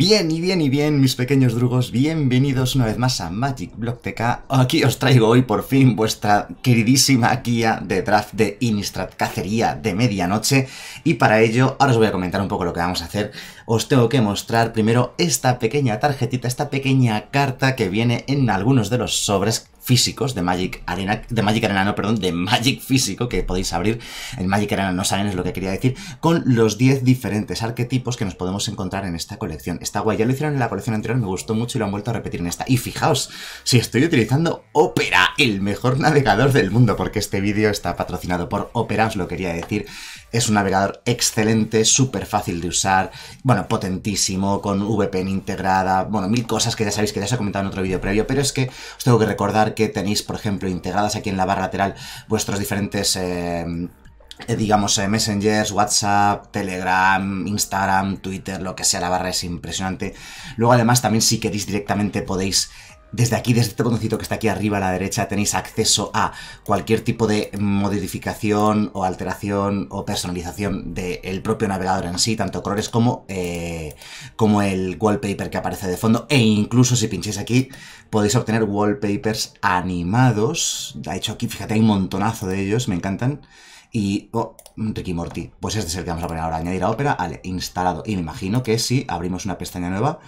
Bien, y bien, y bien, mis pequeños drugos, bienvenidos una vez más a Magic Block TK. Aquí os traigo hoy por fin vuestra queridísima guía de draft de Innistrad Cacería de Medianoche. Y para ello, ahora os voy a comentar un poco lo que vamos a hacer. Os tengo que mostrar primero esta pequeña tarjetita, esta pequeña carta que viene en algunos de los sobres físicos de Magic Arena, de Magic Arena, no, perdón, de Magic físico que podéis abrir en Magic Arena, no saben es lo que quería decir, con los 10 diferentes arquetipos que nos podemos encontrar en esta colección. Está guay, ya lo hicieron en la colección anterior, me gustó mucho y lo han vuelto a repetir en esta. Y fijaos, si estoy utilizando Opera, el mejor navegador del mundo, porque este vídeo está patrocinado por Opera, os lo quería decir es un navegador excelente, súper fácil de usar, bueno, potentísimo, con VPN integrada, bueno, mil cosas que ya sabéis que ya os he comentado en otro vídeo previo, pero es que os tengo que recordar que tenéis, por ejemplo, integradas aquí en la barra lateral vuestros diferentes... Eh, eh, digamos, eh, Messengers, WhatsApp, Telegram, Instagram, Twitter, lo que sea, la barra es impresionante. Luego además también si queréis directamente podéis desde aquí, desde este botoncito que está aquí arriba a la derecha, tenéis acceso a cualquier tipo de modificación o alteración o personalización del propio navegador en sí, tanto colores como, eh, como el wallpaper que aparece de fondo. E incluso si pincháis aquí, podéis obtener wallpapers animados. De hecho, aquí, fíjate, hay un montonazo de ellos, me encantan. Y, oh, Ricky Morty, pues este es el que vamos a poner ahora, añadir a Opera, al instalado. Y me imagino que si abrimos una pestaña nueva,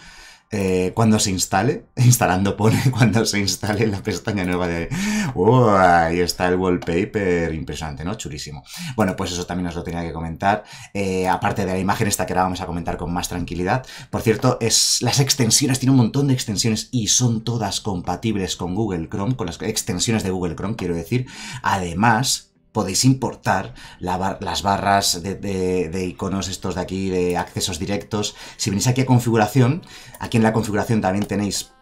eh, cuando se instale, instalando pone, cuando se instale la pestaña nueva de... ¡Wow! ahí está el wallpaper, impresionante, ¿no? Churísimo. Bueno, pues eso también os lo tenía que comentar, eh, aparte de la imagen esta que ahora vamos a comentar con más tranquilidad. Por cierto, es, las extensiones, tiene un montón de extensiones y son todas compatibles con Google Chrome, con las extensiones de Google Chrome, quiero decir. Además, podéis importar las barras de, de, iconos estos de aquí, de accesos directos. Si venís aquí a configuración, aquí en la configuración también tenéis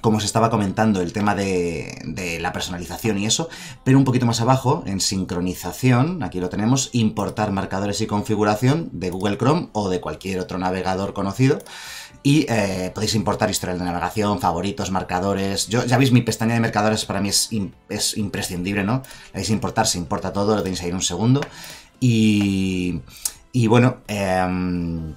como os estaba comentando, el tema de, la personalización y eso, pero un poquito más abajo, en sincronización, aquí lo tenemos, importar marcadores y configuración de Google Chrome o de cualquier otro navegador conocido, y eh, podéis importar historial de navegación, favoritos, marcadores, yo ya veis mi pestaña de marcadores para mí es, imprescindible, ¿no? La importar, se importa todo, lo tenéis ahí en un segundo, y, y bueno... Eh,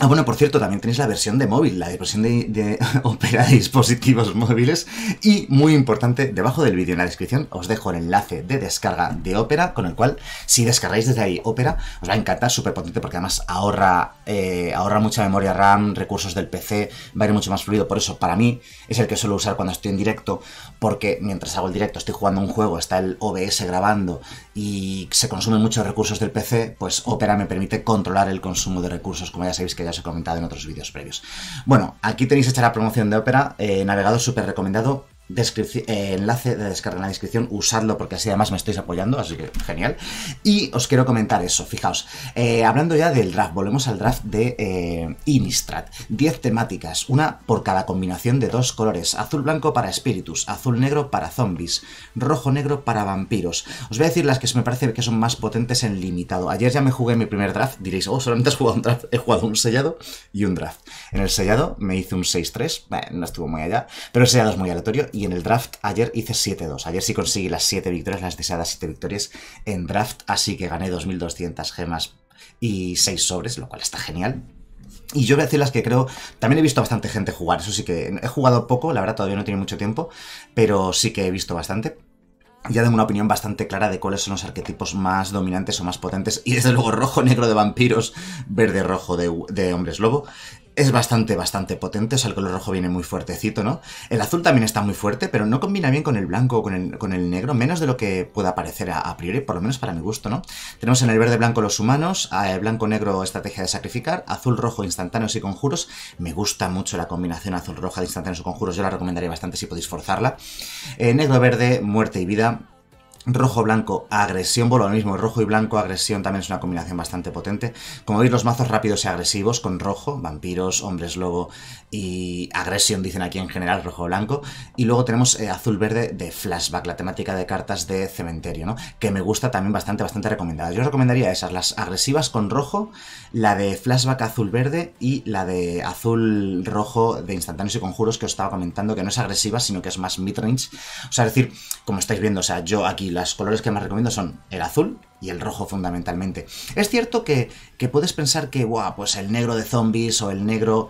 Ah, bueno, por cierto, también tenéis la versión de móvil, la versión de, Opera de dispositivos móviles. Y muy importante, debajo del vídeo en la descripción os dejo el enlace de descarga de Opera, con el cual, si descargáis desde ahí Opera, os va a encantar, súper potente, porque además ahorra, eh, ahorra mucha memoria RAM, recursos del PC, va a ir mucho más fluido. Por eso, para mí, es el que suelo usar cuando estoy en directo, porque mientras hago el directo estoy jugando un juego, está el OBS grabando y se consumen muchos recursos del PC, pues Opera me permite controlar el consumo de recursos, como ya sabéis que os he comentado en otros vídeos previos. Bueno, aquí tenéis hecha la promoción de Opera, eh, navegador súper recomendado, eh, enlace de descarga en la descripción, usadlo porque así además me estáis apoyando, así que genial. Y os quiero comentar eso, fijaos, eh, hablando ya del draft, volvemos al draft de eh, Inistrat, 10 temáticas, una por cada combinación de dos colores, azul blanco para espíritus, azul negro para zombies, rojo negro para vampiros. Os voy a decir las que me parece que son más potentes en limitado. Ayer ya me jugué mi primer draft, diréis, oh, solamente has jugado un draft, he jugado un sellado y un draft. En el sellado me hice un 6-3, eh, no estuvo muy allá, pero el sellado es muy aleatorio y en el draft ayer hice 7-2. Ayer sí conseguí las 7 victorias, las deseadas 7 victorias en draft, así que gané 2.200 gemas y 6 sobres, lo cual está genial. Y yo voy a decir las que creo. También he visto bastante gente jugar, eso sí que. He jugado poco, la verdad todavía no tiene mucho tiempo, pero sí que he visto bastante. Ya tengo una opinión bastante clara de cuáles son los arquetipos más dominantes o más potentes. Y desde luego rojo, negro de vampiros, verde, rojo de, de hombres lobo es bastante, bastante potente, o sea, el color rojo viene muy fuertecito, ¿no? El azul también está muy fuerte, pero no combina bien con el blanco o con el, negro, menos de lo que pueda parecer a, priori, por lo menos para mi gusto, ¿no? Tenemos en el verde blanco los humanos, blanco-negro estrategia de sacrificar, azul-rojo instantáneos y conjuros, me gusta mucho la combinación azul-roja de instantáneos y conjuros, yo la recomendaría bastante si podéis forzarla, eh, negro-verde, muerte y vida, Rojo-blanco, agresión, bueno, lo mismo, rojo y blanco, agresión también es una combinación bastante potente. Como veis, los mazos rápidos y agresivos con rojo, vampiros, hombres lobo y agresión, dicen aquí en general, rojo-blanco. Y luego tenemos eh, azul-verde de flashback, la temática de cartas de cementerio, ¿no? Que me gusta también bastante, bastante recomendada. Yo os recomendaría esas, las agresivas con rojo, la de flashback azul-verde y la de azul-rojo de instantáneos y conjuros que os estaba comentando, que no es agresiva, sino que es más midrange. O sea, es decir, como estáis viendo, o sea, yo aquí los colores que más recomiendo son el azul y el rojo fundamentalmente. Es cierto que, puedes pensar que, pues el negro de zombies o el negro...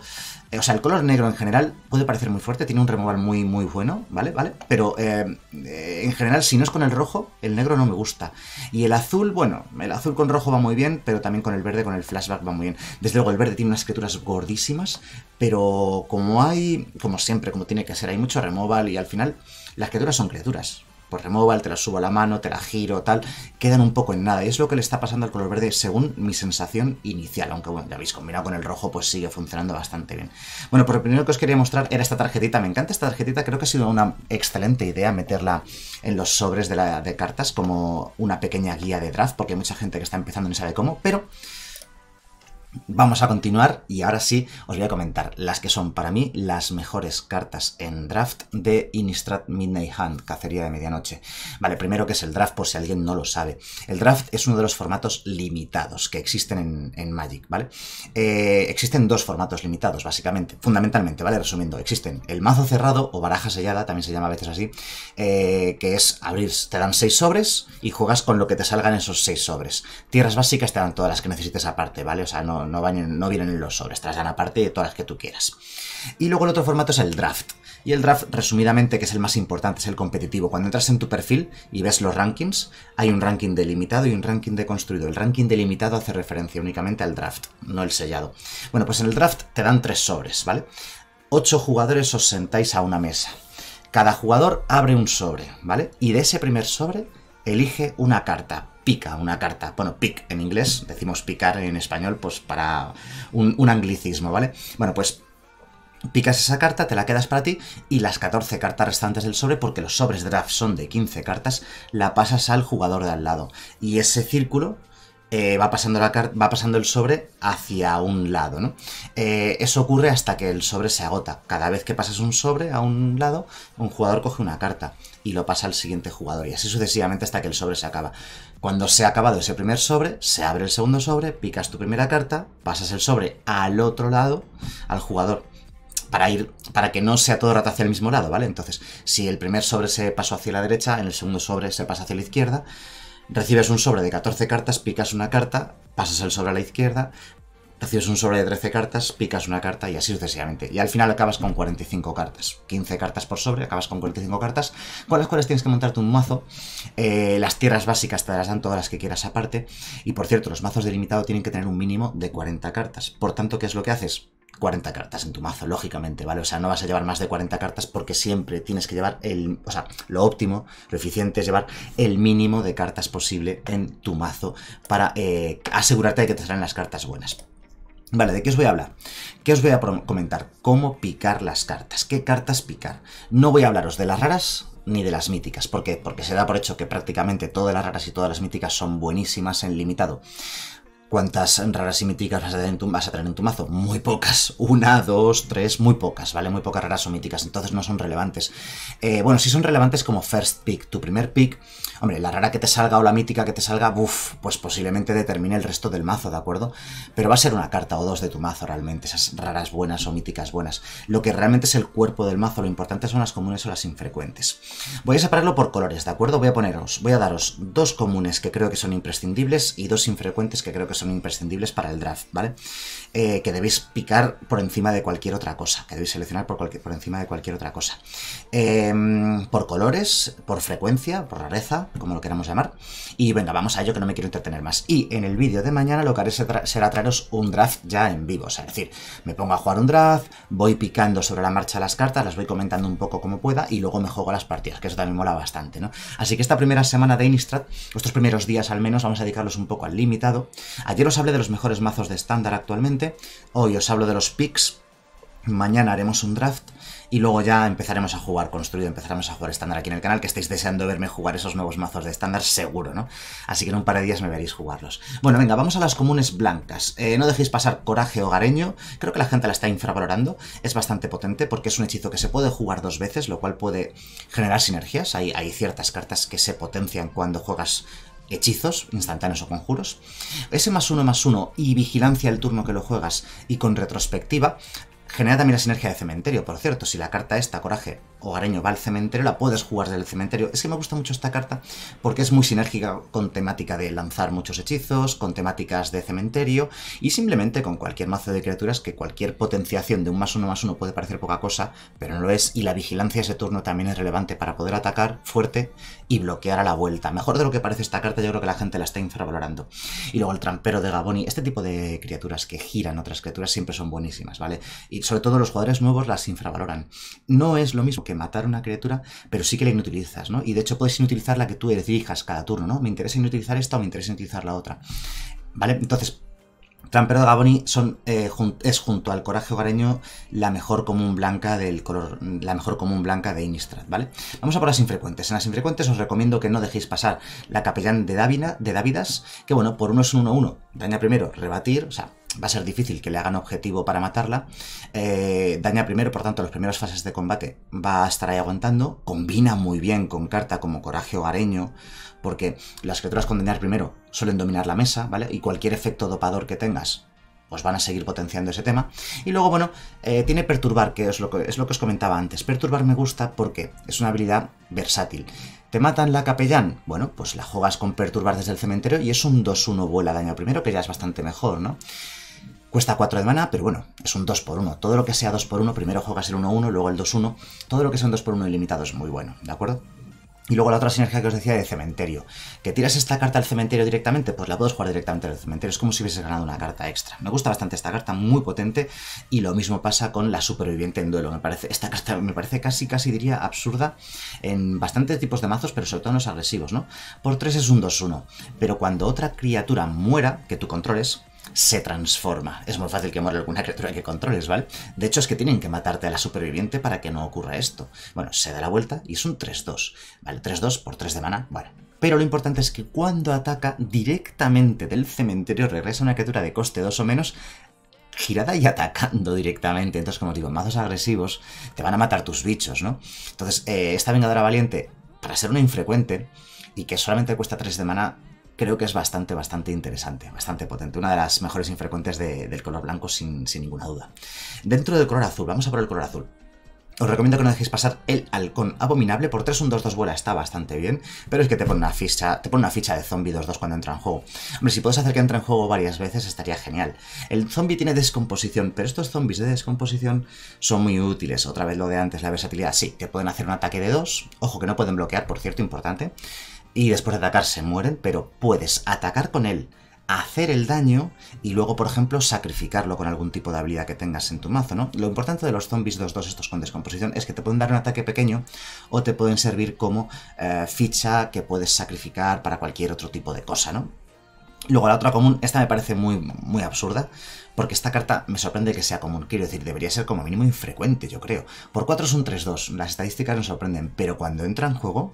Eh, o sea, el color negro en general puede parecer muy fuerte, tiene un removal muy, muy bueno, ¿vale? ¿Vale? Pero eh, eh, en general, si no es con el rojo, el negro no me gusta. Y el azul, bueno, el azul con rojo va muy bien, pero también con el verde, con el flashback va muy bien. Desde luego, el verde tiene unas criaturas gordísimas, pero como hay, como siempre, como tiene que ser, hay mucho removal y al final las criaturas son criaturas pues removal, te la subo a la mano, te la giro, tal, quedan un poco en nada. Y es lo que le está pasando al color verde según mi sensación inicial, aunque bueno, ya habéis combinado con el rojo, pues sigue funcionando bastante bien. Bueno, pues lo primero que os quería mostrar era esta tarjetita, me encanta esta tarjetita, creo que ha sido una excelente idea meterla en los sobres de, de cartas como una pequeña guía de draft, porque hay mucha gente que está empezando y no sabe cómo, pero... Vamos a continuar y ahora sí os voy a comentar las que son para mí las mejores cartas en draft de Innistrad Midnight Hunt, Cacería de Medianoche. Vale, primero que es el draft por si alguien no lo sabe. El draft es uno de los formatos limitados que existen en, Magic, ¿vale? Eh, existen dos formatos limitados, básicamente, fundamentalmente, ¿vale? Resumiendo, existen el mazo cerrado o baraja sellada, también se llama a veces así, eh, que es abrir, te dan seis sobres y juegas con lo que te salgan esos seis sobres. Tierras básicas te dan todas las que necesites aparte, ¿vale? O sea, no no, vienen los sobres, te las aparte de todas las que tú quieras. Y luego el otro formato es el draft. Y el draft, resumidamente, que es el más importante, es el competitivo. Cuando entras en tu perfil y ves los rankings, hay un ranking delimitado y un ranking de construido. El ranking delimitado hace referencia únicamente al draft, no el sellado. Bueno, pues en el draft te dan tres sobres, ¿vale? Ocho jugadores os sentáis a una mesa. Cada jugador abre un sobre, ¿vale? Y de ese primer sobre elige una carta pica una carta. Bueno, pick en inglés, decimos picar en español, pues para un, anglicismo, ¿vale? Bueno, pues Picas esa carta, te la quedas para ti y las 14 cartas restantes del sobre, porque los sobres draft son de 15 cartas, la pasas al jugador de al lado. Y ese círculo eh, va, pasando la va pasando el sobre hacia un lado, ¿no? Eh, eso ocurre hasta que el sobre se agota. Cada vez que pasas un sobre a un lado, un jugador coge una carta y lo pasa al siguiente jugador y así sucesivamente hasta que el sobre se acaba. Cuando se ha acabado ese primer sobre, se abre el segundo sobre, picas tu primera carta, pasas el sobre al otro lado, al jugador, para ir, para que no sea todo rato hacia el mismo lado, ¿vale? Entonces, si el primer sobre se pasó hacia la derecha, en el segundo sobre se pasa hacia la izquierda, recibes un sobre de 14 cartas, picas una carta, pasas el sobre a la izquierda, recibes un sobre de 13 cartas, picas una carta y así sucesivamente. Y al final acabas con 45 cartas. 15 cartas por sobre, acabas con 45 cartas, con las cuales tienes que montarte un mazo. Eh, las tierras básicas te las dan todas las que quieras aparte. Y por cierto, los mazos delimitados tienen que tener un mínimo de 40 cartas. Por tanto, ¿qué es lo que haces? 40 cartas en tu mazo, lógicamente, ¿vale? O sea, no vas a llevar más de 40 cartas porque siempre tienes que llevar el. O sea, lo óptimo, lo eficiente es llevar el mínimo de cartas posible en tu mazo para eh, asegurarte de que te salen las cartas buenas. Vale, ¿de qué os voy a hablar? ¿Qué os voy a comentar? ¿Cómo picar las cartas? ¿Qué cartas picar? No voy a hablaros de las raras ni de las míticas. ¿Por qué? Porque se da por hecho que prácticamente todas las raras y todas las míticas son buenísimas en limitado. ¿Cuántas raras y míticas vas a, tener en tu, vas a en mazo? Muy pocas. Una, dos, tres, muy pocas, ¿vale? Muy pocas raras o míticas. Entonces no son relevantes. Eh, bueno, si son relevantes como first pick, tu primer pick Hombre, la rara que te salga o la mítica que te salga, uff, pues posiblemente determine el resto del mazo, ¿de acuerdo? Pero va a ser una carta o dos de tu mazo realmente, esas raras buenas o míticas buenas. Lo que realmente es el cuerpo del mazo, lo importante son las comunes o las infrecuentes. Voy a separarlo por colores, ¿de acuerdo? Voy a poneros, voy a daros dos comunes que creo que son imprescindibles y dos infrecuentes que creo que son imprescindibles para el draft, ¿vale? Eh, que debéis picar por encima de cualquier otra cosa, que debéis seleccionar por, encima de cualquier otra cosa. Em, por colores, por frecuencia, por rareza, como lo queramos llamar. Y venga, vamos a ello que no me quiero entretener más. Y en el vídeo de mañana lo que haré será traeros un draft ya en vivo. O sea, es decir, me pongo a jugar un draft, voy picando sobre la marcha las cartas, las voy comentando un poco como pueda y luego me juego las partidas, que eso también mola bastante, ¿no? Así que esta primera semana de Innistrad, estos primeros días al menos, vamos a dedicarlos un poco al limitado. Ayer os hablé de los mejores mazos de estándar actualmente, hoy os hablo de los picks, mañana haremos un draft y luego ya empezaremos a jugar construido, empezaremos a jugar estándar aquí en el canal, que estáis deseando verme jugar esos nuevos mazos de estándar seguro, ¿no? Así que en un par de días me veréis jugarlos. Bueno, venga, vamos a las comunes blancas. Eh, no dejéis pasar coraje hogareño, creo que la gente la está infravalorando, es bastante potente porque es un hechizo que se puede jugar dos veces, lo cual puede generar sinergias, hay, hay ciertas cartas que se potencian cuando juegas hechizos, instantáneos o conjuros. Ese más uno más uno y vigilancia el turno que lo juegas y con retrospectiva Genera también la sinergia de cementerio, por cierto. Si la carta esta, coraje, hogareño va al cementerio, la puedes jugar desde el cementerio. Es que me gusta mucho esta carta porque es muy sinérgica con temática de lanzar muchos hechizos, con temáticas de cementerio y simplemente con cualquier mazo de criaturas que cualquier potenciación de un más uno más uno puede parecer poca cosa, pero no lo es y la vigilancia ese turno también es relevante para poder atacar fuerte y bloquear a la vuelta. Mejor de lo que parece esta carta, yo creo que la gente la está infravalorando. Y luego el trampero de Gaboni, este tipo de criaturas que giran otras criaturas siempre son buenísimas, ¿vale? Y sobre todo los jugadores nuevos las infravaloran. No es lo mismo que matar una criatura, pero sí que la inutilizas, ¿no? Y de hecho puedes inutilizar la que tú elijas cada turno, ¿no? Me interesa inutilizar esta o me interesa inutilizar la otra. ¿Vale? Entonces, Trampero Gaboni eh, es junto al coraje hogareño la mejor común blanca del color, la mejor común blanca de Innistrad, ¿vale? Vamos a por las infrecuentes. En las infrecuentes os recomiendo que no dejéis pasar la capellán de Davina de Dávidas, que bueno, por uno es un 1-1. Daña primero, rebatir, o sea, va a ser difícil que le hagan objetivo para matarla. Eh, daña primero, por tanto, las primeras fases de combate va a estar ahí aguantando. Combina muy bien con carta como coraje o Areño, porque las criaturas con dañar primero suelen dominar la mesa, ¿vale? Y cualquier efecto dopador que tengas os van a seguir potenciando ese tema. Y luego, bueno, eh, tiene Perturbar, que es lo que, es lo que os comentaba antes. Perturbar me gusta porque es una habilidad versátil. ¿Te matan la capellán? Bueno, pues la juegas con Perturbar desde el cementerio y es un 2-1 vuela daño primero, que ya es bastante mejor, ¿no? Cuesta 4 de mana, pero bueno, es un 2x1. Todo lo que sea 2x1, primero juegas el 1-1, luego el 2-1. Todo lo que sea un 2x1 ilimitado es muy bueno, ¿de acuerdo? Y luego la otra sinergia que os decía de cementerio. Que tiras esta carta al cementerio directamente, pues la puedes jugar directamente al cementerio. Es como si hubieses ganado una carta extra. Me gusta bastante esta carta, muy potente. Y lo mismo pasa con la superviviente en duelo. Me parece, esta carta me parece casi, casi diría absurda en bastantes tipos de mazos, pero sobre todo en los agresivos, ¿no? Por 3 es un 2-1. Pero cuando otra criatura muera, que tú controles, se transforma. Es muy fácil que muera alguna criatura que controles, ¿vale? De hecho, es que tienen que matarte a la superviviente para que no ocurra esto. Bueno, se da la vuelta y es un 3-2, ¿vale? 3-2 por 3 de mana, bueno, Pero lo importante es que cuando ataca directamente del cementerio regresa una criatura de coste 2 o menos girada y atacando directamente. Entonces, como digo, mazos agresivos te van a matar tus bichos, ¿no? Entonces, eh, esta Vengadora Valiente, para ser una infrecuente y que solamente cuesta 3 de mana, creo que es bastante, bastante interesante, bastante potente. Una de las mejores infrecuentes del color blanco, sin, ninguna duda. Dentro del color azul, vamos a por el color azul. Os recomiendo que no dejéis pasar el halcón abominable. Por 3-1-2-2 vuela está bastante bien, pero es que te pone una ficha, te pone una ficha de zombie 2-2 cuando entra en juego. Hombre, si puedes hacer que entre en juego varias veces estaría genial. El zombie tiene descomposición, pero estos zombies de descomposición son muy útiles. Otra vez lo de antes, la versatilidad. Sí, te pueden hacer un ataque de 2. Ojo que no pueden bloquear, por cierto, importante y después de atacar se mueren, pero puedes atacar con él, hacer el daño y luego, por ejemplo, sacrificarlo con algún tipo de habilidad que tengas en tu mazo, ¿no? Lo importante de los zombies 2-2 estos con descomposición es que te pueden dar un ataque pequeño o te pueden servir como eh, ficha que puedes sacrificar para cualquier otro tipo de cosa, ¿no? Luego la otra común, esta me parece muy, muy absurda, porque esta carta me sorprende que sea común. Quiero decir, debería ser como mínimo infrecuente, yo creo. Por 4 es un 3-2, las estadísticas nos sorprenden, pero cuando entra en juego,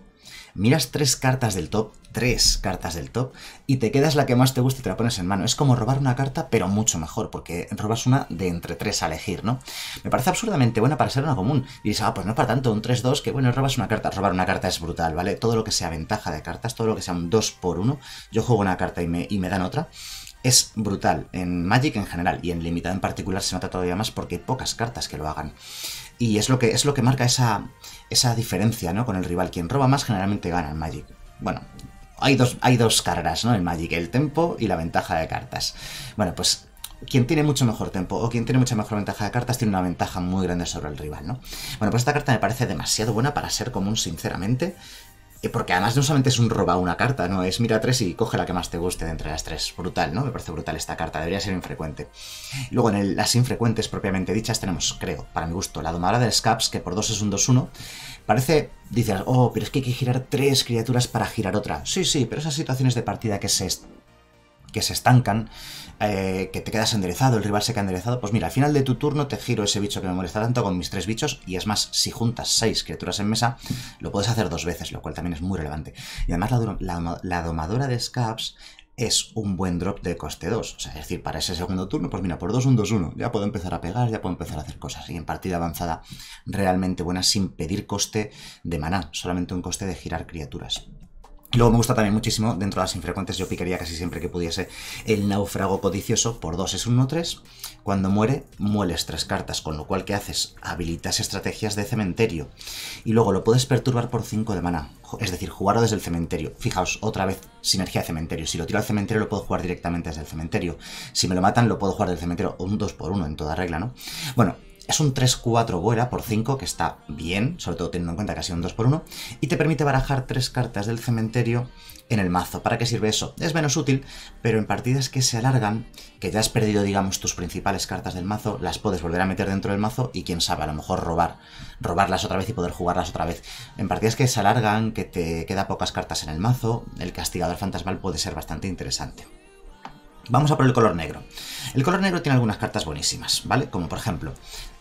Miras tres cartas del top, tres cartas del top, y te quedas la que más te gusta y te la pones en mano. Es como robar una carta, pero mucho mejor, porque robas una de entre tres a elegir, ¿no? Me parece absurdamente buena para ser una común. Y dices, ah, pues no para tanto, un 3-2, que bueno, robas una carta. Robar una carta es brutal, ¿vale? Todo lo que sea ventaja de cartas, todo lo que sea un 2 por 1 yo juego una carta y me, y me dan otra es brutal en Magic en general y en Limitado en particular se nota todavía más porque hay pocas cartas que lo hagan. Y es lo que, es lo que marca esa, esa diferencia ¿no? con el rival. Quien roba más generalmente gana el Magic. Bueno, hay dos, hay dos cargas ¿no? El Magic, el tempo y la ventaja de cartas. Bueno, pues quien tiene mucho mejor tempo o quien tiene mucha mejor ventaja de cartas tiene una ventaja muy grande sobre el rival, ¿no? Bueno, pues esta carta me parece demasiado buena para ser común, sinceramente porque además no solamente es un roba una carta, no, es mira tres y coge la que más te guste de entre las tres. Brutal, ¿no? Me parece brutal esta carta, debería ser infrecuente. Luego en las infrecuentes propiamente dichas tenemos, creo, para mi gusto, la domadora de Scaps, que por dos es un 2-1. Parece, dices, oh, pero es que hay que girar tres criaturas para girar otra. Sí, sí, pero esas situaciones de partida que se, que se estancan eh, que te quedas enderezado, el rival se queda enderezado, pues mira, al final de tu turno te giro ese bicho que me molesta tanto con mis tres bichos, y es más, si juntas seis criaturas en mesa, lo puedes hacer dos veces, lo cual también es muy relevante. Y además la, domadora de Scabs es un buen drop de coste 2. O sea, es decir, para ese segundo turno, pues mira, por 2, un 2-1. Ya puedo empezar a pegar, ya puedo empezar a hacer cosas. Y en partida avanzada realmente buena sin pedir coste de maná, solamente un coste de girar criaturas. Luego me gusta también muchísimo, dentro de las infrecuentes, yo picaría casi siempre que pudiese, el náufrago codicioso por 2 es 1, 3. Cuando muere, mueles tres cartas, con lo cual, ¿qué haces? Habilitas estrategias de cementerio. Y luego lo puedes perturbar por 5 de mana, es decir, jugarlo desde el cementerio. Fijaos, otra vez, sinergia de cementerio. Si lo tiro al cementerio, lo puedo jugar directamente desde el cementerio. Si me lo matan, lo puedo jugar del cementerio, un 2 por 1 en toda regla, ¿no? Bueno, es un 3-4 vuela por 5, que está bien, sobre todo teniendo en cuenta que ha sido un 2 por 1 y te permite barajar 3 cartas del cementerio en el mazo. ¿Para qué sirve eso? Es menos útil, pero en partidas que se alargan, que ya has perdido, digamos, tus principales cartas del mazo, las puedes volver a meter dentro del mazo y quién sabe, a lo mejor robar, robarlas otra vez y poder jugarlas otra vez. En partidas que se alargan, que te queda pocas cartas en el mazo, el castigador fantasmal puede ser bastante interesante. Vamos a por el color negro. El color negro tiene algunas cartas buenísimas, ¿vale? Como por ejemplo,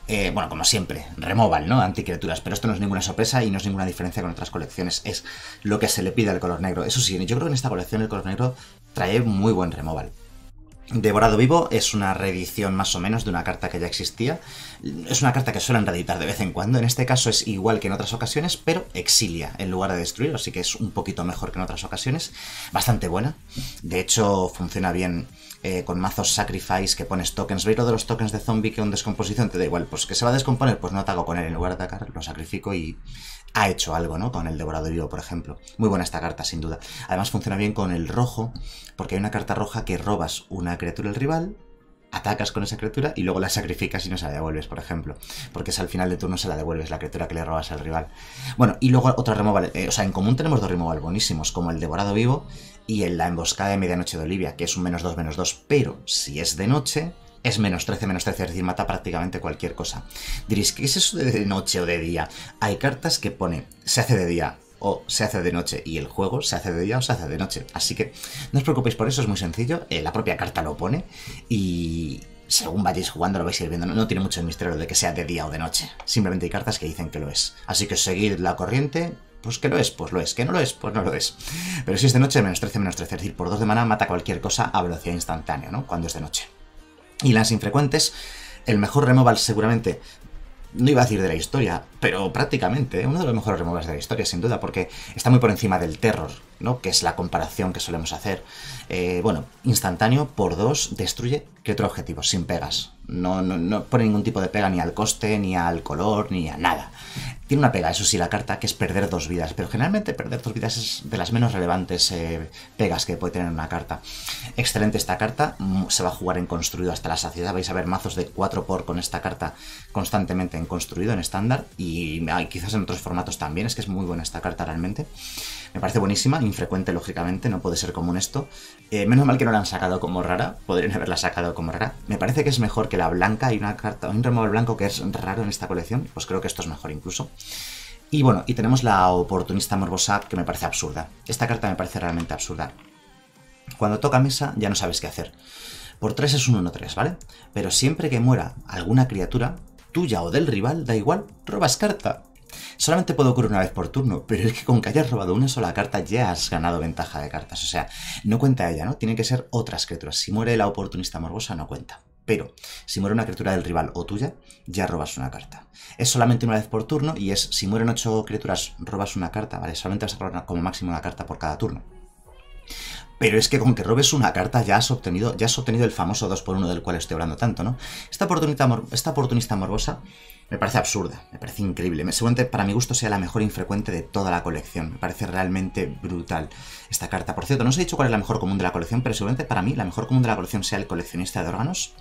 eh, bueno, como siempre, removal, ¿no? Anticriaturas, pero esto no es ninguna sorpresa y no es ninguna diferencia con otras colecciones, es lo que se le pide al color negro. Eso sí, yo creo que en esta colección el color negro trae muy buen removal. Devorado Vivo es una reedición más o menos de una carta que ya existía. Es una carta que suelen reeditar de vez en cuando. En este caso es igual que en otras ocasiones, pero exilia en lugar de destruir, así que es un poquito mejor que en otras ocasiones. Bastante buena. De hecho, funciona bien eh, con mazos sacrifice que pones tokens. ¿Veis lo de los tokens de zombie que un descomposición te da igual? Pues que se va a descomponer, pues no ataco con él. En lugar de atacar, lo sacrifico y ha hecho algo, ¿no? Con el devorado vivo, por ejemplo. Muy buena esta carta, sin duda. Además funciona bien con el rojo, porque hay una carta roja que robas una criatura al rival, atacas con esa criatura y luego la sacrificas y no se la devuelves, por ejemplo. Porque es al final de turno se la devuelves la criatura que le robas al rival. Bueno, y luego otra removal. Eh, o sea, en común tenemos dos removal buenísimos, como el devorado vivo y en la emboscada de medianoche de Olivia, que es un menos 2, menos 2, pero si es de noche, es menos 13, menos 13, es decir, mata prácticamente cualquier cosa. Diréis, ¿qué es eso de noche o de día? Hay cartas que pone, se hace de día o se hace de noche, y el juego se hace de día o se hace de noche. Así que no os preocupéis por eso, es muy sencillo, eh, la propia carta lo pone y, según vayáis jugando lo vais a ir viendo. No, no tiene mucho el misterio de que sea de día o de noche. Simplemente hay cartas que dicen que lo es. Así que seguid la corriente, pues que lo es, pues lo es. Que no lo es, pues no lo es. Pero si es de noche, menos 13, menos 13. Es decir, por 2 de mana mata cualquier cosa a velocidad instantánea, ¿no? Cuando es de noche. Y las infrecuentes, el mejor removal seguramente no iba a decir de la historia, pero prácticamente ¿eh? uno de los mejores removals de la historia, sin duda, porque está muy por encima del terror, ¿no? Que es la comparación que solemos hacer. Eh, bueno, instantáneo por 2, destruye que otro objetivo, sin pegas. No, no, no, pone ningún tipo de pega ni al coste, ni al color, ni a nada. Tiene una pega, eso sí, la carta, que es perder dos vidas, pero generalmente perder dos vidas es de las menos relevantes eh, pegas que puede tener una carta. Excelente esta carta, se va a jugar en construido hasta la saciedad, vais a ver mazos de 4 por con esta carta constantemente en construido, en estándar, y quizás en otros formatos también, es que es muy buena esta carta realmente. Me parece buenísima, infrecuente, lógicamente, no puede ser común esto. Eh, menos mal que no la han sacado como rara, podrían haberla sacado como rara. Me parece que es mejor que la blanca, y una carta, un remover blanco que es raro en esta colección, pues creo que esto es mejor incluso. Y bueno, y tenemos la oportunista morbosa que me parece absurda. Esta carta me parece realmente absurda. Cuando toca mesa ya no sabes qué hacer. Por 3 es un 1-3, ¿vale? Pero siempre que muera alguna criatura, tuya o del rival, da igual, robas carta. Solamente puede ocurrir una vez por turno, pero es que con que hayas robado una sola carta ya has ganado ventaja de cartas. O sea, no cuenta ella, ¿no? Tienen que ser otras criaturas. Si muere la oportunista morbosa, no cuenta. Pero si muere una criatura del rival o tuya, ya robas una carta. Es solamente una vez por turno y es si mueren ocho criaturas, robas una carta, ¿vale? Solamente vas a robar como máximo una carta por cada turno. Pero es que con que robes una carta ya has obtenido, ya has obtenido el famoso 2x1 del cual estoy hablando tanto, ¿no? Esta oportunista, esta oportunista morbosa me parece absurda, me parece increíble. me Seguramente para mi gusto sea la mejor infrecuente de toda la colección. Me parece realmente brutal esta carta. Por cierto, no os he dicho cuál es la mejor común de la colección, pero seguramente para mí la mejor común de la colección sea el coleccionista de órganos.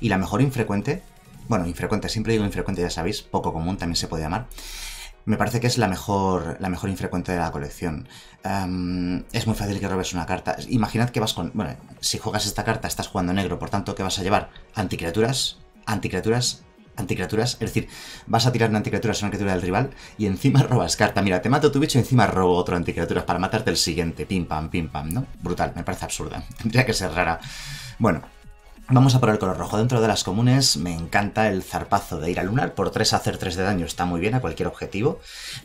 Y la mejor infrecuente, bueno, infrecuente, siempre digo infrecuente, ya sabéis, poco común también se puede llamar, me parece que es la mejor, la mejor infrecuente de la colección. Em, es muy fácil que robes una carta. Imaginad que vas con. Bueno, si juegas esta carta, estás jugando negro, por tanto, ¿qué vas a llevar? Anticriaturas, anticriaturas, anticriaturas. Es decir, vas a tirar una anticriatura a una criatura del rival y encima robas carta. Mira, te mato tu bicho y encima robo otro anticriatura para matarte el siguiente. Pim pam, pim pam, ¿no? Brutal, me parece absurda. Tendría que ser rara. Bueno, Vamos a por el color rojo. Dentro de las comunes me encanta el zarpazo de ir a lunar. Por 3 hacer 3 de daño está muy bien a cualquier objetivo.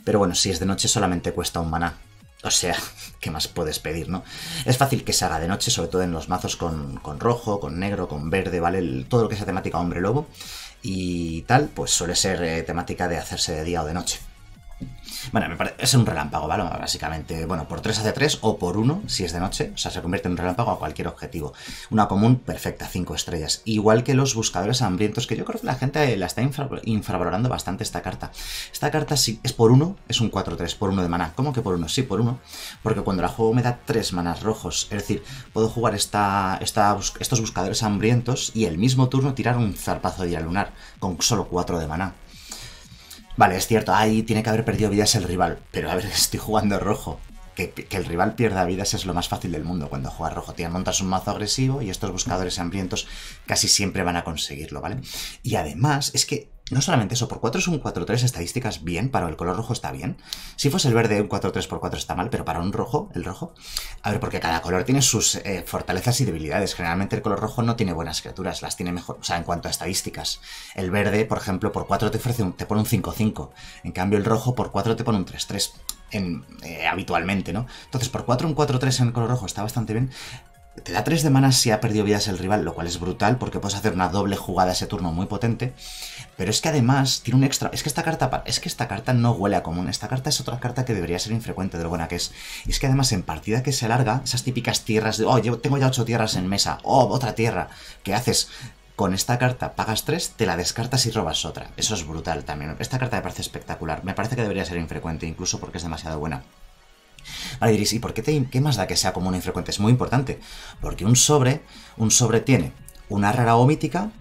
Pero bueno, si es de noche solamente cuesta un maná. O sea, ¿qué más puedes pedir, no? Es fácil que se haga de noche, sobre todo en los mazos con, rojo, con negro, con verde, ¿vale? todo lo que sea temática hombre-lobo y tal, pues suele ser eh, temática de hacerse de día o de noche. Bueno, me parece, es un relámpago, ¿vale? Básicamente, bueno, por 3 hace 3 o por 1 si es de noche, o sea, se convierte en un relámpago a cualquier objetivo. Una común perfecta, 5 estrellas. Igual que los buscadores hambrientos, que yo creo que la gente la está infravalorando bastante esta carta. Esta carta sí es por 1, es un 4-3, por 1 de maná. ¿Cómo que por 1? Sí, por 1, porque cuando la juego me da 3 manas rojos, es decir, puedo jugar esta, estos buscadores hambrientos y el mismo turno tirar un zarpazo de ira lunar con solo 4 de maná. Vale, es cierto, ahí tiene que haber perdido vidas el rival, pero a ver, estoy jugando rojo. Que, el rival pierda vidas es lo más fácil del mundo cuando juegas rojo. Tienes montas un mazo agresivo y estos buscadores hambrientos casi siempre van a conseguirlo, ¿vale? Y además es que no solamente eso, por 4 es un 4-3, estadísticas bien, para el color rojo está bien. Si fuese el verde, un 4 3 por 4 está mal, pero para un rojo, el rojo. A ver, porque cada color tiene sus eh, fortalezas y debilidades. Generalmente el color rojo no tiene buenas criaturas, las tiene mejor, o sea, en cuanto a estadísticas. El verde, por ejemplo, por 4 te, ofrece un, te pone un 5-5. En cambio, el rojo por 4 te pone un 3-3. En, eh, habitualmente, ¿no? Entonces, por 4, un 4-3 en el color rojo está bastante bien, te da 3 de mana si ha perdido vidas el rival, lo cual es brutal porque puedes hacer una doble jugada ese turno muy potente. Pero es que además tiene un extra. Es que esta carta, es que esta carta no huele a común. Esta carta es otra carta que debería ser infrecuente de lo buena que es. Y es que además en partida que se alarga, esas típicas tierras de. Oh, yo tengo ya 8 tierras en mesa. Oh, otra tierra. ¿Qué haces? Con esta carta pagas 3, te la descartas y robas otra. Eso es brutal también. Esta carta me parece espectacular. Me parece que debería ser infrecuente, incluso porque es demasiado buena. Vale, diréis, ¿y por qué, te, más da que sea común y e infrecuente? Es muy importante, porque un sobre, un sobre tiene una rara o mítica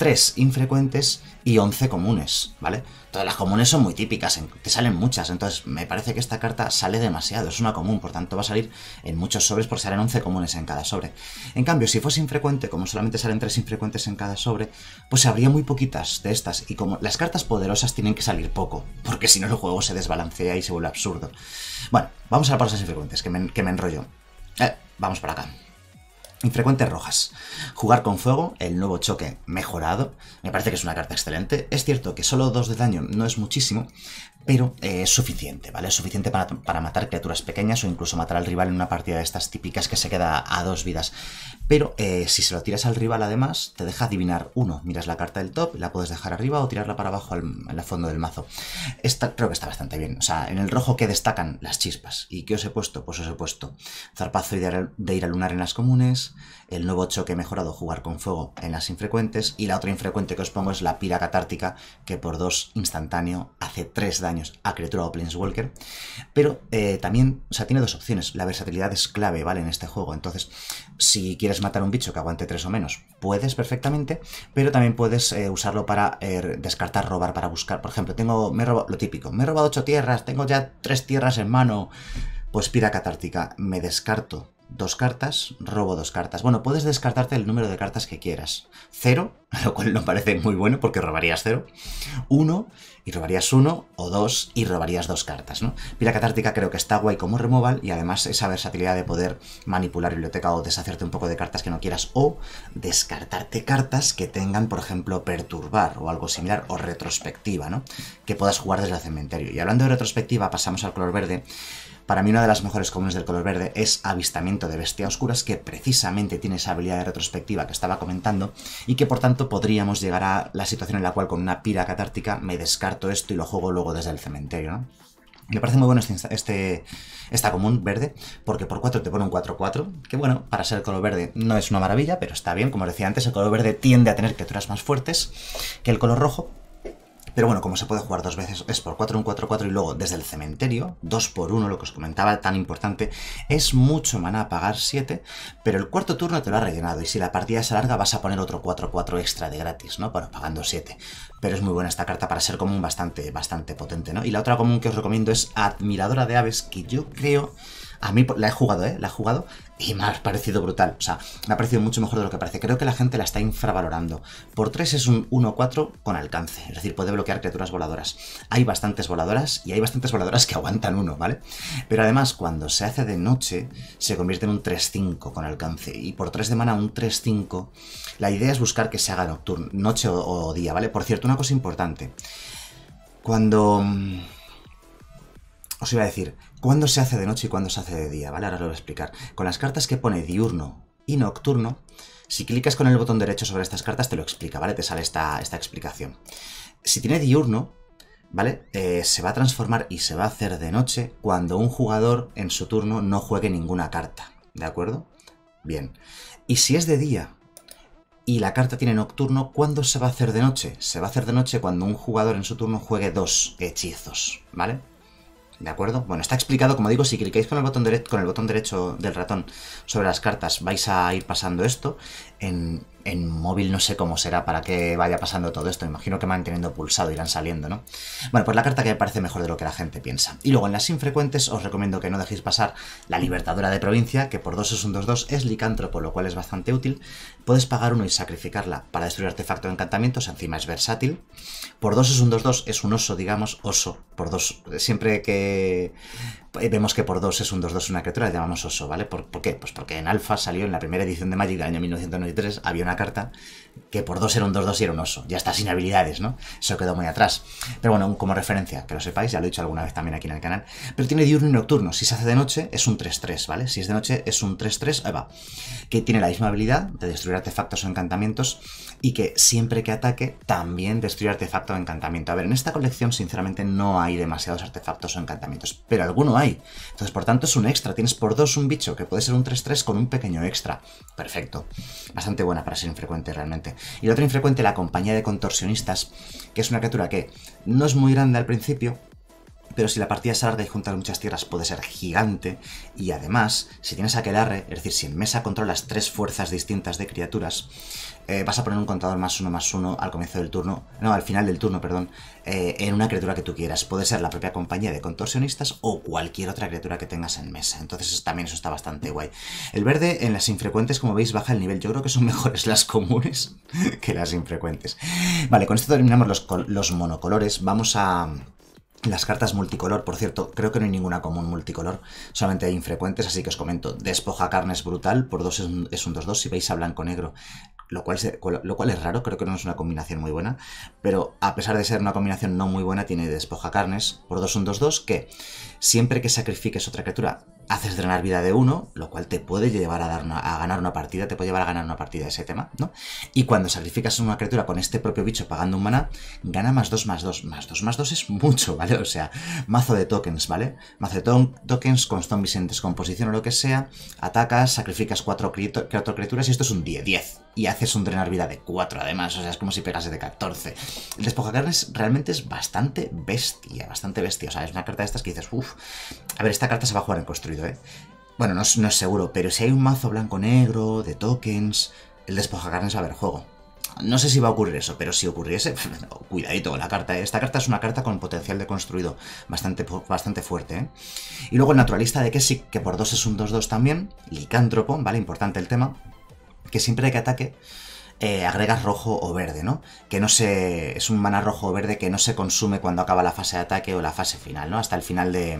3 infrecuentes y 11 comunes, ¿vale? Todas las comunes son muy típicas, te salen muchas, entonces me parece que esta carta sale demasiado, es una común, por tanto va a salir en muchos sobres porque salen 11 comunes en cada sobre. En cambio, si fuese infrecuente, como solamente salen 3 infrecuentes en cada sobre, pues habría muy poquitas de estas, y como las cartas poderosas tienen que salir poco, porque si no el juego se desbalancea y se vuelve absurdo. Bueno, vamos a las infrecuentes, que me, que me enrollo. Eh, vamos para acá frecuentes rojas. Jugar con fuego, el nuevo choque mejorado. Me parece que es una carta excelente. Es cierto que solo dos de daño no es muchísimo, pero eh, es suficiente, ¿vale? Es suficiente para, para, matar criaturas pequeñas o incluso matar al rival en una partida de estas típicas que se queda a dos vidas. Pero eh, si se lo tiras al rival, además, te deja adivinar uno. Miras la carta del top, la puedes dejar arriba o tirarla para abajo al, al fondo del mazo. Esta, creo que está bastante bien. O sea, en el rojo que destacan las chispas. ¿Y qué os he puesto? Pues os he puesto zarpazo de, de ir a lunar en las comunes, el nuevo choque mejorado jugar con fuego en las infrecuentes y la otra infrecuente que os pongo es la pira catártica que por 2 instantáneo hace 3 daños a criatura o planeswalker pero eh, también, o sea, tiene dos opciones la versatilidad es clave, ¿vale? en este juego entonces, si quieres matar un bicho que aguante 3 o menos, puedes perfectamente pero también puedes eh, usarlo para eh, descartar, robar, para buscar por ejemplo, tengo, me lo típico, me he robado 8 tierras tengo ya 3 tierras en mano pues pira catártica, me descarto dos cartas, robo dos cartas. Bueno, puedes descartarte el número de cartas que quieras. Cero, lo cual no parece muy bueno porque robarías cero. Uno, y robarías uno, o dos, y robarías dos cartas, ¿no? Pila Catártica creo que está guay como removal y además esa versatilidad de poder manipular biblioteca o deshacerte un poco de cartas que no quieras o descartarte cartas que tengan, por ejemplo, perturbar o algo similar o retrospectiva, ¿no? Que puedas jugar desde el cementerio. Y hablando de retrospectiva, pasamos al color verde para mí una de las mejores comunes del color verde es Avistamiento de Bestia Oscuras, que precisamente tiene esa habilidad de retrospectiva que estaba comentando y que por tanto podríamos llegar a la situación en la cual con una pira catártica me descarto esto y lo juego luego desde el cementerio. Me parece muy bueno este, este, esta común verde, porque por 4 te pone un 4-4, que bueno, para ser el color verde no es una maravilla, pero está bien, como decía antes, el color verde tiende a tener criaturas más fuertes que el color rojo, pero bueno, como se puede jugar dos veces, es por 4 un 4, 4 y luego desde el cementerio, 2 por 1, lo que os comentaba, tan importante, es mucho maná pagar 7, pero el cuarto turno te lo ha rellenado y si la partida es larga vas a poner otro 4-4 extra de gratis, ¿no? Bueno, pagando 7. Pero es muy buena esta carta para ser común bastante, bastante potente, ¿no? Y la otra común que os recomiendo es Admiradora de Aves, que yo creo a mí la he jugado, ¿eh? La he jugado y me ha parecido brutal. O sea, me ha parecido mucho mejor de lo que parece. Creo que la gente la está infravalorando. Por 3 es un 1-4 con alcance. Es decir, puede bloquear criaturas voladoras. Hay bastantes voladoras y hay bastantes voladoras que aguantan uno, ¿vale? Pero además, cuando se hace de noche, se convierte en un 3-5 con alcance. Y por 3 de mana, un 3-5. La idea es buscar que se haga nocturno, noche o, o día, ¿vale? Por cierto, una cosa importante. Cuando... Mm, os iba a decir, cuándo se hace de noche y cuándo se hace de día, ¿vale? Ahora lo voy a explicar. Con las cartas que pone diurno y nocturno, si clicas con el botón derecho sobre estas cartas te lo explica, ¿vale? Te sale esta, esta explicación. Si tiene diurno, ¿vale? Eh, se va a transformar y se va a hacer de noche cuando un jugador en su turno no juegue ninguna carta, ¿de acuerdo? Bien. Y si es de día, y la carta tiene nocturno, ¿cuándo se va a hacer de noche? Se va a hacer de noche cuando un jugador en su turno juegue dos hechizos, ¿vale? ¿De acuerdo? Bueno, está explicado, como digo, si clicáis con el botón, con el botón derecho del ratón sobre las cartas vais a ir pasando esto. En en móvil no sé cómo será para que vaya pasando todo esto. imagino que manteniendo pulsado irán saliendo, ¿no? Bueno, pues la carta que me parece mejor de lo que la gente piensa. Y luego en las infrecuentes os recomiendo que no dejéis pasar la Libertadora de Provincia, que por 2 es un 2-2, es licántropo, lo cual es bastante útil. Puedes pagar uno y sacrificarla para destruir artefacto de encantamientos, encima es versátil. Por 2 es un 2-2, es un oso, digamos, oso. Por 2, siempre que, eh, vemos que por 2 es un 2-2 una criatura, la llamamos oso, ¿vale? ¿Por, ¿Por, qué? Pues porque en Alpha salió en la primera edición de Magic del año 1993, había una carta que por 2 era un 2-2 y era un oso. Ya está sin habilidades, ¿no? Eso quedó muy atrás. Pero bueno, como referencia, que lo sepáis, ya lo he dicho alguna vez también aquí en el canal. Pero tiene diurno y nocturno. Si se hace de noche, es un 3-3, ¿vale? Si es de noche, es un 3-3, va. Que tiene la misma habilidad de destruir artefactos o encantamientos y que siempre que ataque, también destruye artefacto o encantamiento. A ver, en esta colección, sinceramente, no hay demasiados artefactos o encantamientos, pero alguno hay. Entonces, por tanto, es un extra. Tienes por 2 un bicho que puede ser un 3-3 con un pequeño extra. Perfecto. Bastante buena para ser infrecuente realmente y la otra infrecuente, la compañía de contorsionistas, que es una criatura que no es muy grande al principio, pero si la partida es larga y juntas muchas tierras puede ser gigante, y además, si tienes arre es decir, si en mesa controlas tres fuerzas distintas de criaturas, eh, vas a poner un contador más uno más uno al comienzo del turno, no, al final del turno, perdón, eh, en una criatura que tú quieras. Puede ser la propia compañía de contorsionistas o cualquier otra criatura que tengas en mesa. Entonces también eso está bastante guay. El verde en las infrecuentes, como veis, baja el nivel. Yo creo que son mejores las comunes que las infrecuentes. Vale, con esto terminamos los, los monocolores. Vamos a... Las cartas multicolor, por cierto, creo que no hay ninguna común multicolor, solamente hay infrecuentes, así que os comento. Despoja carnes brutal, por dos es un 2-2, si veis a blanco-negro lo cual, es raro, creo que no es una combinación muy buena, pero a pesar de ser una combinación no muy buena, tiene despoja carnes por 2 1 2-2 que siempre que sacrifiques otra criatura haces drenar vida de uno, lo cual te puede llevar a, dar ganar una partida, te puede llevar a ganar una partida ese tema, ¿no? Y cuando sacrificas una criatura con este propio bicho pagando un mana, gana más 2 más 2, más 2 más 2 es mucho, ¿vale? O sea, mazo de tokens, ¿vale? Mazo de tokens con zombies en descomposición o lo que sea, atacas, sacrificas 4 criaturas y esto es un 10, 10, y haces un drenar vida de 4 además, o sea, es como si pegase de 14. El despojacarnes realmente es bastante bestia, bastante bestia, o sea, es una carta de estas que dices, uff, a ver, esta carta se va a jugar en construido, ¿eh? Bueno, no, es seguro, pero si hay un mazo blanco-negro de tokens, el despojacarnes va a haber juego. No sé si va a ocurrir eso, pero si ocurriese, cuidadito con la carta. ¿eh? Esta carta es una carta con potencial de construido bastante, bastante fuerte. ¿eh? Y luego el naturalista de sí que por 2 es un 2-2 también. Licántropo, ¿vale? Importante el tema que siempre que ataque eh, agregas rojo o verde, ¿no? Que no se. Es un mana rojo o verde que no se consume cuando acaba la fase de ataque o la fase final, ¿no? Hasta el final de,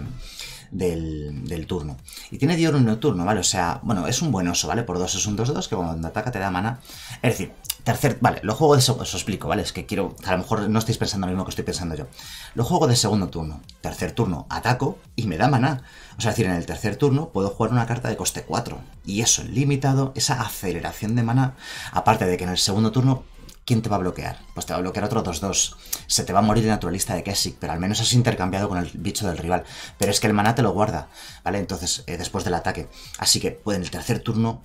del, turno. Y tiene diurno un nocturno, ¿vale? O sea, bueno, es un buen oso, ¿vale? Por dos es un dos 2 que cuando ataca te da mana. Es decir, Tercer, vale, lo juego de segundo, os explico, ¿vale? Es que quiero, a lo mejor no estáis pensando lo mismo que estoy pensando yo. Lo juego de segundo turno, tercer turno, ataco y me da maná. O sea, es decir, en el tercer turno puedo jugar una carta de coste 4. Y eso, limitado, esa aceleración de maná, aparte de que en el segundo turno ¿quién te va a bloquear? Pues te va a bloquear otro 2-2. Se te va a morir el naturalista de Keswick, pero al menos has intercambiado con el bicho del rival. Pero es que el maná te lo guarda, ¿vale? Entonces, eh, después del ataque. Así que pues en el tercer turno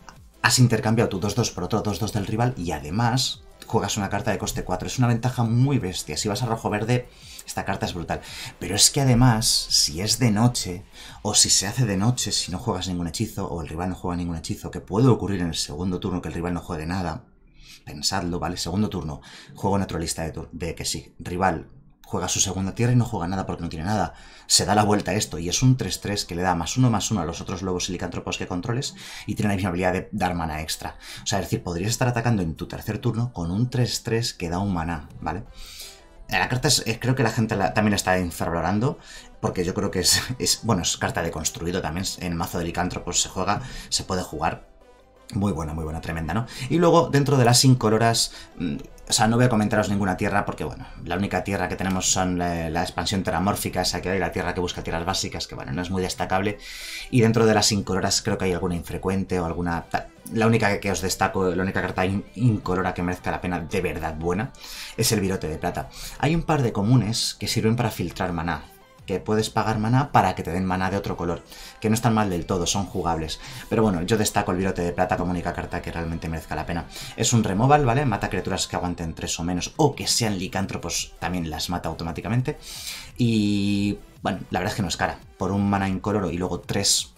has intercambiado tu 2-2 por otro 2-2 del rival y además juegas una carta de coste 4. Es una ventaja muy bestia. Si vas a rojo-verde, esta carta es brutal. Pero es que además, si es de noche, o si se hace de noche, si no juegas ningún hechizo, o el rival no juega ningún hechizo, que puede ocurrir en el segundo turno que el rival no juegue nada, pensadlo, ¿vale? Segundo turno, juego naturalista de, de que sí, rival juega su segunda tierra y no juega nada porque no tiene nada. Se da la vuelta a esto y es un 3-3 que le da más uno más uno a los otros lobos y que controles y tiene la misma habilidad de dar mana extra. O sea, es decir, podrías estar atacando en tu tercer turno con un 3-3 que da un mana, ¿vale? Eh, la carta es, eh, creo que la gente la, también la está infravalorando, porque yo creo que es, es, bueno, es carta de construido también, en mazo de licántropos se juega, se puede jugar. Muy buena, muy buena, tremenda, ¿no? Y luego, dentro de las incoloras, mm, o sea, no voy a comentaros ninguna tierra porque, bueno, la única tierra que tenemos son la, expansión teramórfica esa que hay, la tierra que busca tierras básicas, que, bueno, no es muy destacable. Y dentro de las incoloras creo que hay alguna infrecuente o alguna... La única que os destaco, la única carta incolora que merezca la pena de verdad buena, es el virote de plata. Hay un par de comunes que sirven para filtrar maná que puedes pagar maná para que te den maná de otro color, que no están mal del todo, son jugables. Pero bueno, yo destaco el virote de plata como única carta que realmente merezca la pena. Es un removal, ¿vale? Mata criaturas que aguanten tres o menos o que sean licántropos, también las mata automáticamente. Y bueno, la verdad es que no es cara. Por un mana incoloro y luego tres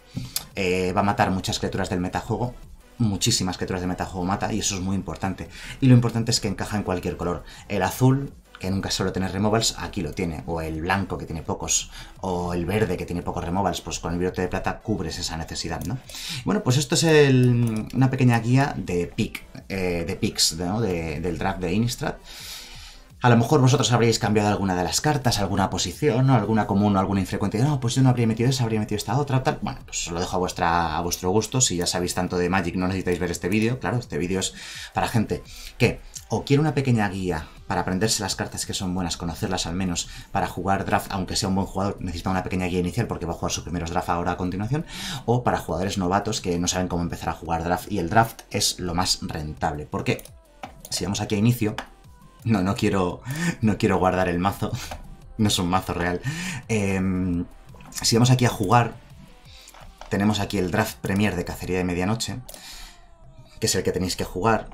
eh, va a matar muchas criaturas del metajuego, muchísimas criaturas de metajuego mata y eso es muy importante. Y lo importante es que encaja en cualquier color. El azul que nunca solo tener removals, aquí lo tiene. O el blanco que tiene pocos, o el verde que tiene pocos removals, pues con el virote de plata cubres esa necesidad, ¿no? Bueno, pues esto es una pequeña guía de pick, eh, de picks, ¿no? del draft de Innistrad. A lo mejor vosotros habréis cambiado alguna de las cartas, alguna posición, ¿no? alguna común o alguna infrecuente. No, pues yo no habría metido esa, habría metido esta otra, tal. Bueno, pues lo dejo a, a vuestro gusto. Si ya sabéis tanto de Magic, no necesitáis ver este vídeo. Claro, este vídeo es para gente que o quiere una pequeña guía para aprenderse las cartas que son buenas, conocerlas al menos, para jugar draft, aunque sea un buen jugador, necesita una pequeña guía inicial porque va a jugar sus primeros draft ahora a continuación, o para jugadores novatos que no saben cómo empezar a jugar draft, y el draft es lo más rentable, porque si vamos aquí a inicio, no, no quiero, no quiero guardar el mazo, no es un mazo real, em, si vamos aquí a jugar, tenemos aquí el draft premier de cacería de medianoche, que es el que tenéis que jugar,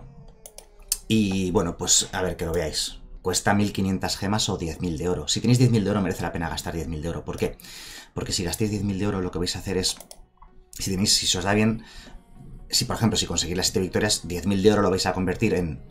y bueno, pues a ver que lo veáis. Cuesta 1500 gemas o 10.000 de oro. Si tenéis 10.000 de oro merece la pena gastar 10.000 de oro. ¿Por qué? Porque si gastéis 10.000 de oro lo que vais a hacer es, si si os da bien, si por ejemplo si conseguís las 7 victorias, 10.000 de oro lo vais a convertir en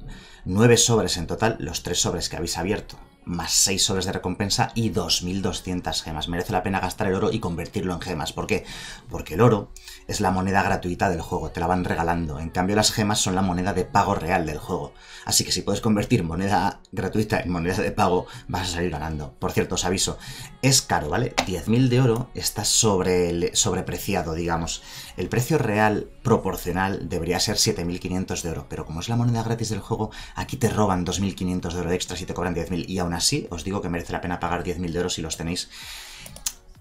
9 sobres en total, los 3 sobres que habéis abierto más 6 soles de recompensa y 2.200 gemas. Merece la pena gastar el oro y convertirlo en gemas. ¿Por qué? Porque el oro es la moneda gratuita del juego, te la van regalando. En cambio las gemas son la moneda de pago real del juego. Así que si puedes convertir moneda gratuita en moneda de pago, vas a salir ganando. Por cierto, os aviso, es caro, ¿vale? 10.000 de oro está sobre sobrepreciado, digamos. El precio real proporcional debería ser 7.500 de oro, pero como es la moneda gratis del juego, aquí te roban 2.500 de oro extra si te cobran 10.000 y aún así os digo que merece la pena pagar 10.000 de euros si los tenéis.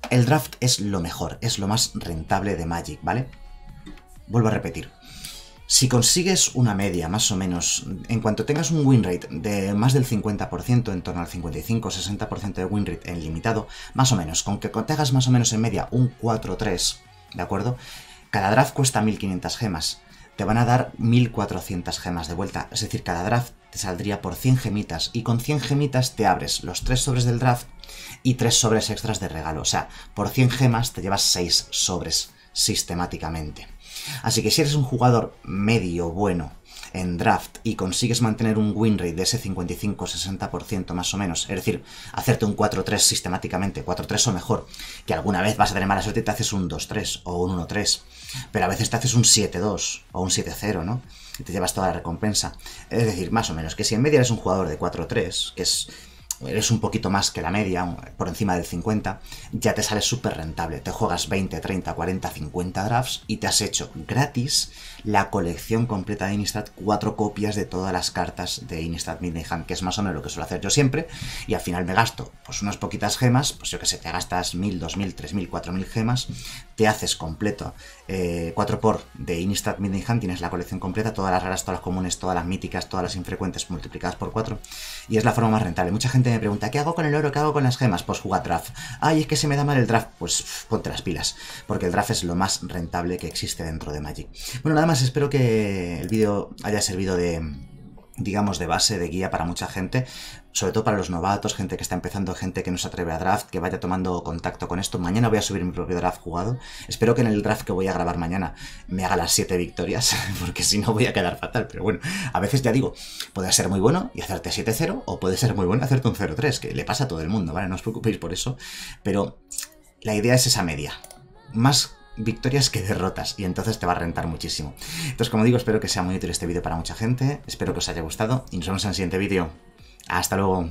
El draft es lo mejor, es lo más rentable de Magic, ¿vale? Vuelvo a repetir. Si consigues una media, más o menos, en cuanto tengas un win rate de más del 50%, en torno al 55-60% de win rate en limitado, más o menos, con que te más o menos en media un 4-3, ¿de acuerdo? Cada draft cuesta 1500 gemas te van a dar 1400 gemas de vuelta. Es decir, cada draft te saldría por 100 gemitas y con 100 gemitas te abres los 3 sobres del draft y 3 sobres extras de regalo. O sea, por 100 gemas te llevas 6 sobres sistemáticamente. Así que si eres un jugador medio bueno en draft y consigues mantener un win rate de ese 55-60% más o menos, es decir, hacerte un 4-3 sistemáticamente, 4-3 o mejor, que alguna vez vas a tener mala suerte y te haces un 2-3 o un 1-3, pero a veces te haces un 7-2 o un 7-0, ¿no? te llevas toda la recompensa. Es decir, más o menos, que si en media eres un jugador de 4-3, que es eres un poquito más que la media, por encima del 50, ya te sale súper rentable. Te juegas 20, 30, 40, 50 drafts y te has hecho gratis la colección completa de Inistad, cuatro copias de todas las cartas de Inistad Midnight Hunt, que es más o menos lo que suelo hacer yo siempre, y al final me gasto pues unas poquitas gemas, pues yo que sé, te gastas mil, dos mil, tres mil, cuatro mil gemas, te haces completo 4 eh, por de Inistad Midnight Hunt, tienes la colección completa, todas las raras, todas las comunes, todas las míticas, todas las infrecuentes multiplicadas por 4, y es la forma más rentable. Mucha gente me pregunta, ¿qué hago con el oro? ¿Qué hago con las gemas? Pues juega draft. Ay, es que se me da mal el draft. Pues ponte las pilas, porque el draft es lo más rentable que existe dentro de Magic. Bueno, nada más espero que el vídeo haya servido de, digamos, de base, de guía para mucha gente, sobre todo para los novatos, gente que está empezando, gente que no se atreve a draft, que vaya tomando contacto con esto. Mañana voy a subir mi propio draft jugado. Espero que en el draft que voy a grabar mañana me haga las 7 victorias, porque si no voy a quedar fatal. Pero bueno, a veces ya digo, puede ser muy bueno y hacerte 7-0, o puede ser muy bueno hacerte un 0-3, que le pasa a todo el mundo, ¿vale? No os preocupéis por eso. Pero la idea es esa media. Más victorias que derrotas y entonces te va a rentar muchísimo. Entonces, como digo, espero que sea muy útil este vídeo para mucha gente, espero que os haya gustado y nos vemos en el siguiente vídeo. ¡Hasta luego!